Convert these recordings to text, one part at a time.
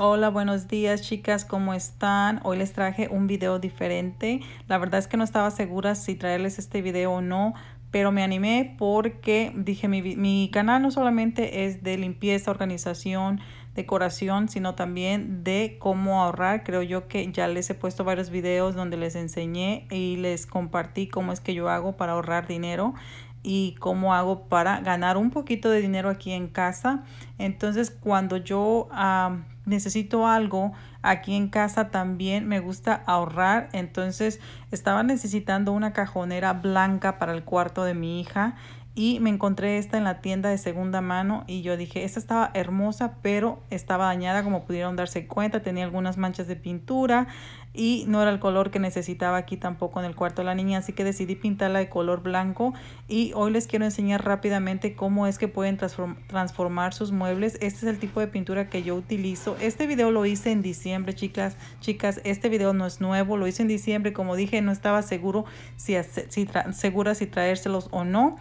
Hola, buenos días chicas, ¿cómo están? Hoy les traje un video diferente. La verdad es que no estaba segura si traerles este video o no, pero me animé porque dije mi, canal no solamente es de limpieza, organización, decoración, sino también de cómo ahorrar. Creo yo que ya les he puesto varios videos donde les enseñé y les compartí cómo es que yo hago para ahorrar dinero y cómo hago para ganar un poquito de dinero aquí en casa. Entonces, cuando yo... Ah, necesito algo. Aquí en casa también me gusta ahorrar. Entonces estaba necesitando una cajonera blanca para el cuarto de mi hija y me encontré esta en la tienda de segunda mano y yo dije, esta estaba hermosa, pero estaba dañada como pudieron darse cuenta, tenía algunas manchas de pintura y no era el color que necesitaba aquí tampoco en el cuarto de la niña, así que decidí pintarla de color blanco y hoy les quiero enseñar rápidamente cómo es que pueden transformar sus muebles. Este es el tipo de pintura que yo utilizo. Este video lo hice en diciembre, chicas, chicas, este video no es nuevo, lo hice en diciembre, como dije, no estaba seguro si, si segura si traérselos o no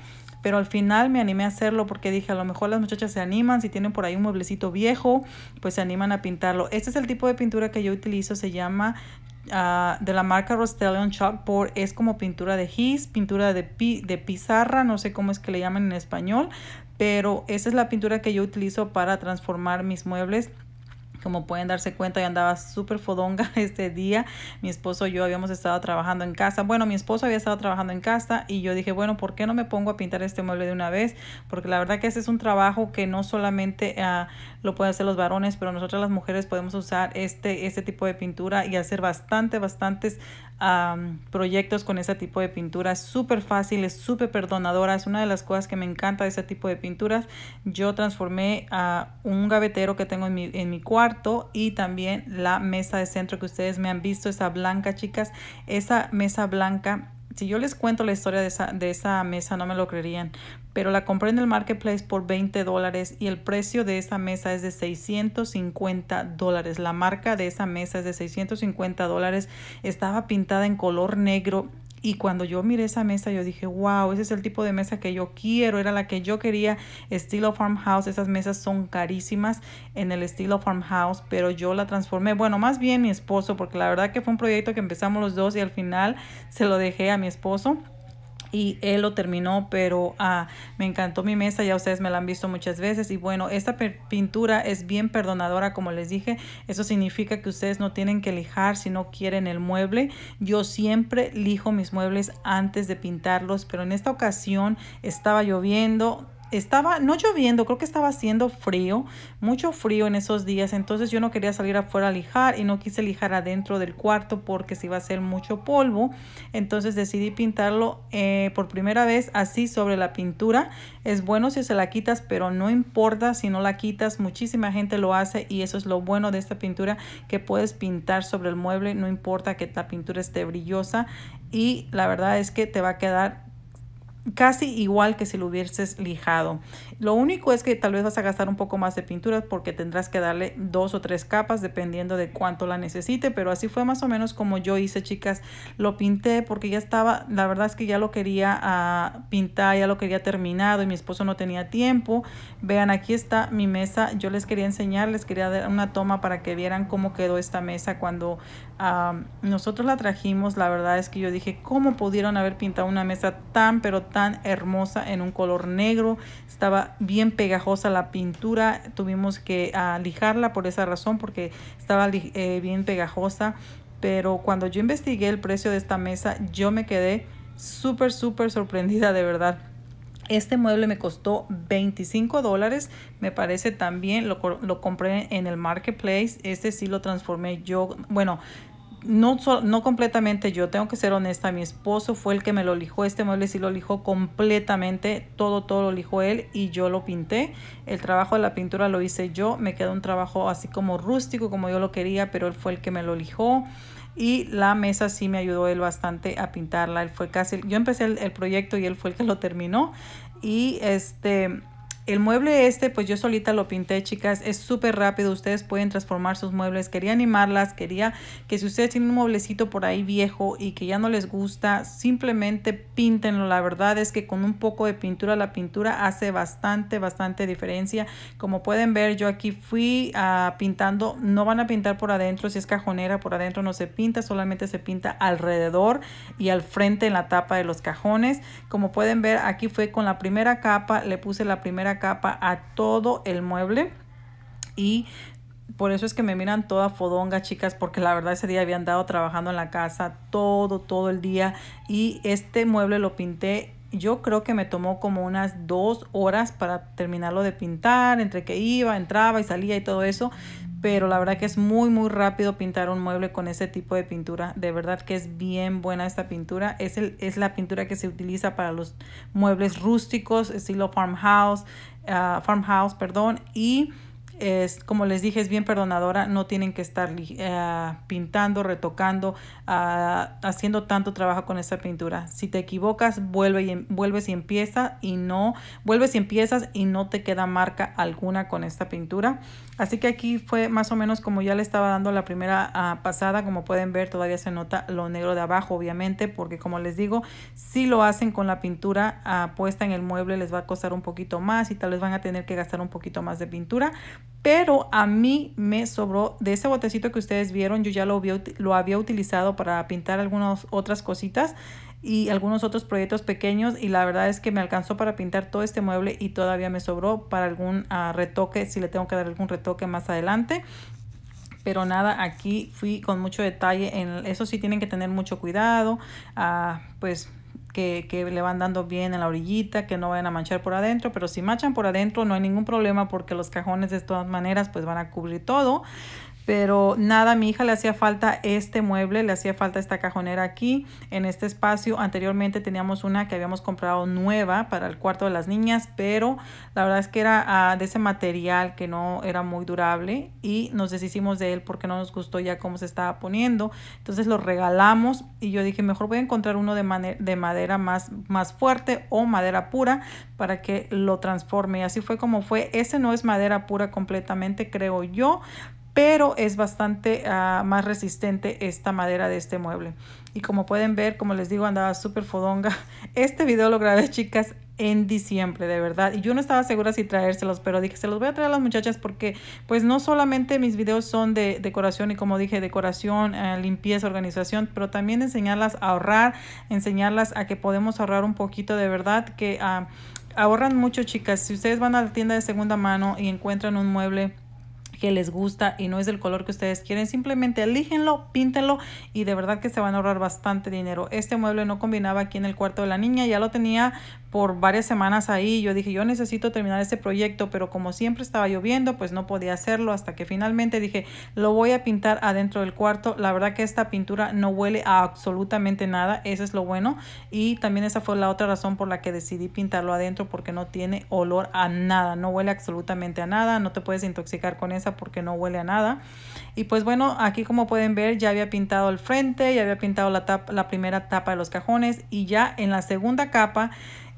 pero al final me animé a hacerlo porque dije, a lo mejor las muchachas se animan, si tienen por ahí un mueblecito viejo, pues se animan a pintarlo. Este es el tipo de pintura que yo utilizo, se llama ah, de la marca Rostellion Chalkboard es como pintura de gis, pintura de, de pizarra, no sé cómo es que le llaman en español, pero esa es la pintura que yo utilizo para transformar mis muebles como pueden darse cuenta, yo andaba súper fodonga este día. Mi esposo y yo habíamos estado trabajando en casa. Bueno, mi esposo había estado trabajando en casa y yo dije, bueno, ¿por qué no me pongo a pintar este mueble de una vez? Porque la verdad que ese es un trabajo que no solamente ah, lo pueden hacer los varones, pero nosotras las mujeres podemos usar este, este tipo de pintura y hacer bastante, bastantes proyectos con ese tipo de pinturas súper fáciles, súper perdonadoras una de las cosas que me encanta de ese tipo de pinturas. Yo transformé a un gavetero que tengo en mi, en mi cuarto y también la mesa de centro que ustedes me han visto, esa blanca, chicas. Esa mesa blanca si yo les cuento la historia de esa, de esa mesa, no me lo creerían, pero la compré en el marketplace por 20 dólares y el precio de esa mesa es de 650 dólares. La marca de esa mesa es de 650 dólares. Estaba pintada en color negro y cuando yo miré esa mesa, yo dije, wow, ese es el tipo de mesa que yo quiero, era la que yo quería, estilo farmhouse, esas mesas son carísimas en el estilo farmhouse, pero yo la transformé, bueno, más bien mi esposo, porque la verdad que fue un proyecto que empezamos los dos y al final se lo dejé a mi esposo y él lo terminó, pero ah, me encantó mi mesa, ya ustedes me la han visto muchas veces y bueno, esta pintura es bien perdonadora, como les dije, eso significa que ustedes no tienen que lijar si no quieren el mueble, yo siempre lijo mis muebles antes de pintarlos, pero en esta ocasión estaba lloviendo, estaba no lloviendo, creo que estaba haciendo frío, mucho frío en esos días, entonces yo no quería salir afuera a lijar y no quise lijar adentro del cuarto porque si va a hacer mucho polvo, entonces decidí pintarlo eh, por primera vez así sobre la pintura. Es bueno si se la quitas, pero no importa si no la quitas, muchísima gente lo hace y eso es lo bueno de esta pintura que puedes pintar sobre el mueble, no importa que la pintura esté brillosa y la verdad es que te va a quedar casi igual que si lo hubieses lijado. Lo único es que tal vez vas a gastar un poco más de pintura porque tendrás que darle dos o tres capas dependiendo de cuánto la necesite, pero así fue más o menos como yo hice, chicas. Lo pinté porque ya estaba, la verdad es que ya lo quería ah, pintar, ya lo quería terminado y mi esposo no tenía tiempo. Vean, aquí está mi mesa. Yo les quería enseñar, les quería dar una toma para que vieran cómo quedó esta mesa cuando nosotros la trajimos, la verdad es que yo dije, ¿cómo pudieron haber pintado una mesa tan, pero tan hermosa en un color negro? Estaba bien pegajosa la pintura, tuvimos que ah, lijarla por esa razón, porque estaba eh, bien pegajosa. Pero cuando yo investigué el precio de esta mesa, yo me quedé súper, súper sorprendida, de verdad. Este mueble me costó 25 dólares. Me parece también, lo, lo, compré en el marketplace. Este sí lo transformé yo. Bueno, no, no completamente yo, tengo que ser honesta, mi esposo fue el que me lo lijó, este mueble sí lo lijó completamente, todo, todo lo lijó él y yo lo pinté, el trabajo de la pintura lo hice yo, me quedó un trabajo así como rústico como yo lo quería, pero él fue el que me lo lijó y la mesa sí me ayudó él bastante a pintarla, él fue casi, yo empecé el, el proyecto y él fue el que lo terminó y este el mueble este, pues yo solita lo pinté, chicas. Es súper rápido. Ustedes pueden transformar sus muebles. Quería animarlas. Quería que si ustedes tienen un mueblecito por ahí viejo y que ya no les gusta, simplemente píntenlo. La verdad es que con un poco de pintura, la pintura hace bastante, bastante diferencia. Como pueden ver, yo aquí fui ah, pintando. No van a pintar por adentro. Si es cajonera, por adentro no se pinta. Solamente se pinta alrededor y al frente en la tapa de los cajones. Como pueden ver, aquí fue con la primera capa. Le puse la primera capa a todo el mueble y por eso es que me miran toda fodonga, chicas, porque la verdad ese día había andado trabajando en la casa todo, todo el día. Y este mueble lo pinté yo creo que me tomó como unas dos horas para terminarlo de pintar, entre que iba, entraba y salía y todo eso pero la verdad que es muy muy rápido pintar un mueble con ese tipo de pintura. De verdad que es bien buena esta pintura. Es, es la pintura que se utiliza para los muebles rústicos, estilo farmhouse, ah, farmhouse, perdón, y es, como les dije, es bien perdonadora, no tienen que estar eh, pintando, retocando, ah, haciendo tanto trabajo con esta pintura. Si te equivocas, vuelve y, em, vuelves y empieza y no, vuelves y empiezas y no te queda marca alguna con esta pintura. Así que aquí fue más o menos como ya le estaba dando la primera ah, pasada, como pueden ver todavía se nota lo negro de abajo obviamente, porque como les digo, si lo hacen con la pintura ah, puesta en el mueble les va a costar un poquito más y tal vez van a tener que gastar un poquito más de pintura, pero a mí me sobró de ese botecito que ustedes vieron, yo ya lo había utilizado para pintar algunas otras cositas, y algunos otros proyectos pequeños y la verdad es que me alcanzó para pintar todo este mueble y todavía me sobró para algún ah, retoque, si le tengo que dar algún retoque más adelante pero nada, aquí fui con mucho detalle, en, eso sí tienen que tener mucho cuidado, ah, pues que, que, le van dando bien en la orillita, que no vayan a manchar por adentro, pero si manchan por adentro no hay ningún problema porque los cajones de todas maneras pues van a cubrir todo pero nada, a mi hija le hacía falta este mueble, le hacía falta esta cajonera aquí en este espacio. Anteriormente teníamos una que habíamos comprado nueva para el cuarto de las niñas, pero la verdad es que era ah, de ese material que no era muy durable y nos deshicimos de él porque no nos gustó ya cómo se estaba poniendo. Entonces lo regalamos y yo dije, mejor voy a encontrar uno de, de madera más, más fuerte o madera pura para que lo transforme. así fue como fue. Ese no es madera pura completamente, creo yo, pero es bastante ah, más resistente esta madera de este mueble. Y como pueden ver, como les digo, andaba súper fodonga. Este video lo grabé, chicas, en diciembre, de verdad. Y yo no estaba segura si traérselos, pero dije, se los voy a traer a las muchachas porque pues no solamente mis videos son de decoración y como dije, decoración, eh, limpieza, organización, pero también enseñarlas a ahorrar, enseñarlas a que podemos ahorrar un poquito, de verdad, que ah, ahorran mucho, chicas. Si ustedes van a la tienda de segunda mano y encuentran un mueble que les gusta y no es el color que ustedes quieren, simplemente elígenlo, píntenlo y de verdad que se van a ahorrar bastante dinero. Este mueble no combinaba aquí en el cuarto de la niña, ya lo tenía por varias semanas ahí. Yo dije, yo necesito terminar este proyecto, pero como siempre estaba lloviendo, pues no podía hacerlo hasta que finalmente dije, lo voy a pintar adentro del cuarto. La verdad que esta pintura no huele a absolutamente nada, eso es lo bueno. Y también esa fue la otra razón por la que decidí pintarlo adentro, porque no tiene olor a nada, no huele absolutamente a nada, no te puedes intoxicar con esa porque no huele a nada. Y pues bueno, aquí como pueden ver ya había pintado el frente, ya había pintado la, la primera tapa de los cajones y ya en la segunda capa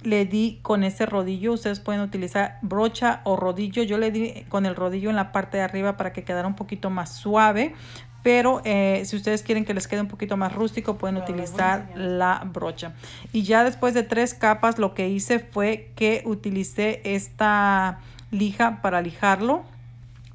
le di con ese rodillo, ustedes pueden utilizar brocha o rodillo, yo le di con el rodillo en la parte de arriba para que quedara un poquito más suave, pero eh, si ustedes quieren que les quede un poquito más rústico pueden utilizar la brocha y ya después de tres capas lo que hice fue que utilicé esta lija para lijarlo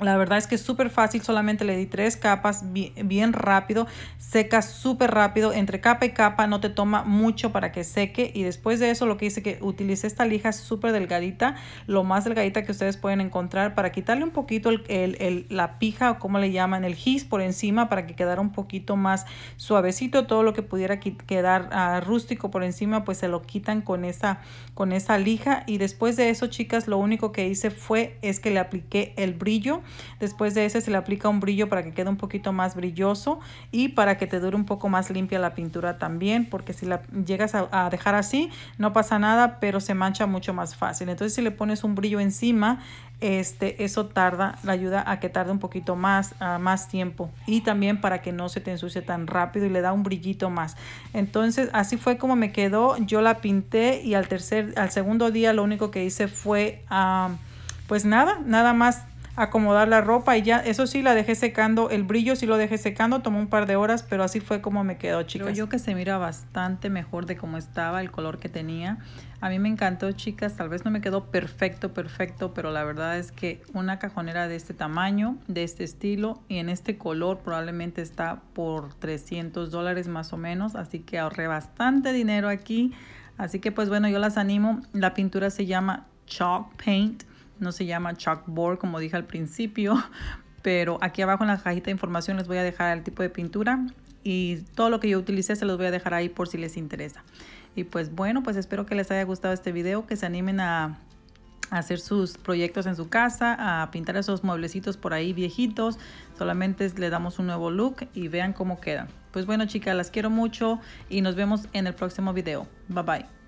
la verdad es que es súper fácil, solamente le di tres capas bien rápido, seca súper rápido, entre capa y capa no te toma mucho para que seque y después de eso lo que hice que utilicé esta lija súper delgadita, lo más delgadita que ustedes pueden encontrar para quitarle un poquito la pija o como le llaman, el gis por encima para que quedara un poquito más suavecito, todo lo que pudiera quedar ah, rústico por encima pues se lo quitan con esa, con esa lija y después de eso chicas lo único que hice fue es que le apliqué el brillo Después de ese se le aplica un brillo para que quede un poquito más brilloso y para que te dure un poco más limpia la pintura también, porque si la llegas a, dejar así, no pasa nada, pero se mancha mucho más fácil. Entonces si le pones un brillo encima, este, eso tarda, la ayuda a que tarde un poquito más, más tiempo y también para que no se te ensucie tan rápido y le da un brillito más. Entonces así fue como me quedó, yo la pinté y al tercer, al segundo día lo único que hice fue, ah, pues nada, nada más acomodar la ropa y ya, eso sí la dejé secando, el brillo sí lo dejé secando, tomó un par de horas, pero así fue como me quedó, chicas. Creo yo que se mira bastante mejor de cómo estaba, el color que tenía. A mí me encantó, chicas, tal vez no me quedó perfecto, perfecto, pero la verdad es que una cajonera de este tamaño, de este estilo y en este color probablemente está por 300 dólares más o menos, así que ahorré bastante dinero aquí. Así que pues bueno, yo las animo. La pintura se llama Chalk Paint no se llama chalkboard como dije al principio, pero aquí abajo en la cajita de información les voy a dejar el tipo de pintura y todo lo que yo utilicé se los voy a dejar ahí por si les interesa. Y pues bueno, pues espero que les haya gustado este video, que se animen a hacer sus proyectos en su casa, a pintar esos mueblecitos por ahí viejitos. Solamente les damos un nuevo look y vean cómo quedan. Pues bueno, chicas, las quiero mucho y nos vemos en el próximo video. Bye bye.